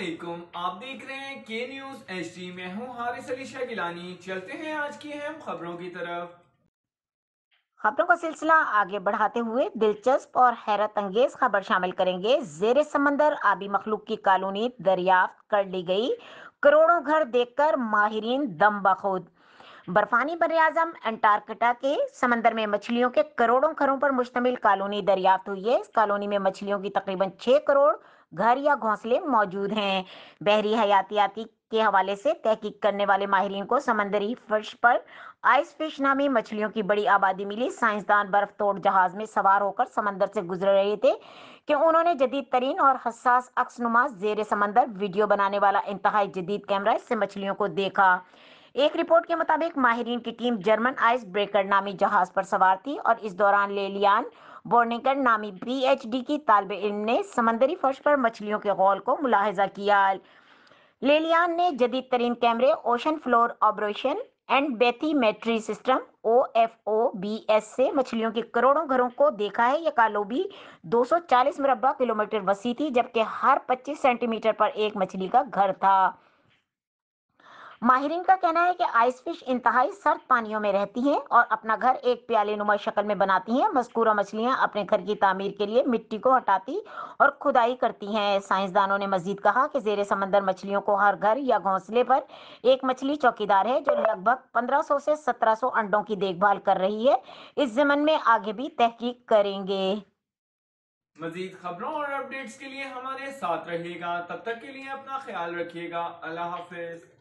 असलम आप देख रहे हैं के न्यूज एच डी मैं हूँ हारिस अली शाह गिलानी चलते हैं आज की अहम खबरों की तरफ खबरों का सिलसिला आगे बढ़ाते हुए दिलचस्प और हैरत अंगेज खबर शामिल करेंगे जेर समंदर आबी मखलूक की कॉलोनी दरियाफ्त कर ली गई करोड़ों घर देखकर माहरीन दम बखूद बर्फानी बर आजम एंटार्कटा के समंदर में मछलियों के करोड़ों घरों पर मुश्तमिल कॉलोनी दरियाफ्त हुई है इस कॉलोनी में मछलियों की तकरीबन छह करोड़ घर या घोंसले मौजूद हैं बहरी हयातियाती के हवाले से तहकीक करने वाले माहरीन को समंदरी फर्श पर आइस फिश नामी मछलियों की बड़ी आबादी मिली साइंसदान बर्फ तोड़ जहाज में सवार होकर समंदर से गुजर रहे थे कि उन्होंने जदीद तरीन और हसास अक्स नुमा जेर समंदर वीडियो बनाने वाला इंतहाई जदीद कैमरा इससे मछलियों को देखा एक रिपोर्ट के मुताबिक माहरीन की टीम जर्मन आइस ब्रेकर नामी जहाज पर सवार थी और इस दौरान लेलियान बोर्निकर नामी पीएचडी की तालब इम ने समंदरी फर्श पर मछलियों के गौल को मुलाहजा किया लेलियान ने जदीद तरीन कैमरे ocean floor operation and bathymetry system O F O B S से मछलियों के करोड़ों घरों को देखा है यह कालोबी 240 मुरबा किलोमीटर वसी थी जबकि हर 25 सेंटीमीटर पर एक मछली का घर था माहरीन का कहना है कि आइस फिश इंतहाई सर्द पानियों में रहती हैं और अपना घर एक प्याले नुमा शक्ल में बनाती हैं मस्कूरा मछलियां अपने घर की तामीर के लिए मिट्टी को हटाती और खुदाई करती हैं साइंसदानों ने मजीद कहा कि जेर समंदर मछलियों को हर घर या घोंसले पर एक मछली चौकीदार है जो लगभग 1500 से सौ अंडों की देखभाल कर रही है इस जमन में आगे भी तहकीक करेंगे मजीद खबरों और अपडेट्स के लिए हमारे साथ रहिएगा तब तक के लिए अपना ख्याल रखिएगा अल्लाह हाफिज